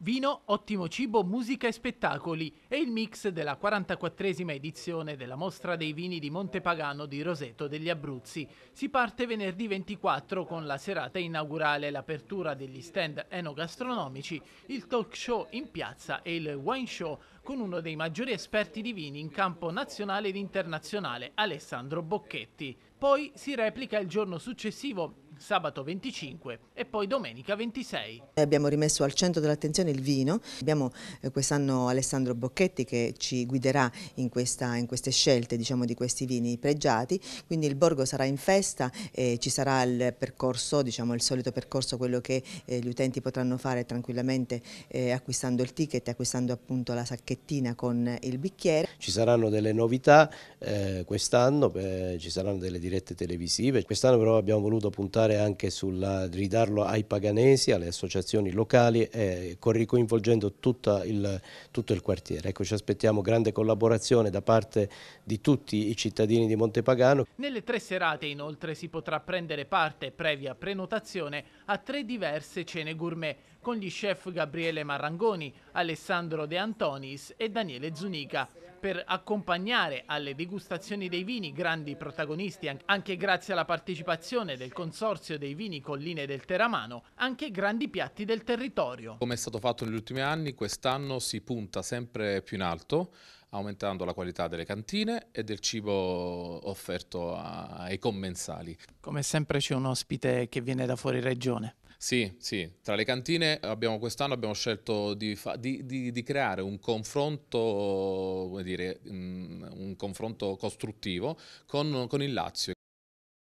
Vino, ottimo cibo, musica e spettacoli è il mix della 44esima edizione della Mostra dei Vini di Montepagano di Roseto degli Abruzzi. Si parte venerdì 24 con la serata inaugurale, l'apertura degli stand enogastronomici, il talk show in piazza e il wine show con uno dei maggiori esperti di vini in campo nazionale ed internazionale, Alessandro Bocchetti. Poi si replica il giorno successivo sabato 25 e poi domenica 26. Abbiamo rimesso al centro dell'attenzione il vino, abbiamo eh, quest'anno Alessandro Bocchetti che ci guiderà in, questa, in queste scelte diciamo, di questi vini pregiati, quindi il Borgo sarà in festa e ci sarà il percorso, diciamo, il solito percorso, quello che eh, gli utenti potranno fare tranquillamente eh, acquistando il ticket, acquistando appunto la sacchettina con il bicchiere. Ci saranno delle novità eh, quest'anno, ci saranno delle dirette televisive, quest'anno però abbiamo voluto puntare lavorare anche sul ridarlo ai paganesi, alle associazioni locali, e ricoinvolgendo tutto il, tutto il quartiere. Ecco, ci aspettiamo grande collaborazione da parte di tutti i cittadini di Montepagano. Nelle tre serate inoltre si potrà prendere parte, previa prenotazione, a tre diverse cene gourmet con gli chef Gabriele Marrangoni, Alessandro De Antonis e Daniele Zunica per accompagnare alle degustazioni dei vini grandi protagonisti anche grazie alla partecipazione del Consorzio dei Vini Colline del Teramano, anche grandi piatti del territorio. Come è stato fatto negli ultimi anni, quest'anno si punta sempre più in alto aumentando la qualità delle cantine e del cibo offerto ai commensali. Come sempre c'è un ospite che viene da fuori regione. Sì, sì, tra le cantine abbiamo, quest'anno abbiamo scelto di, fa- di, di, di creare un confronto, dire, mm, un confronto costruttivo con, con, il Lazio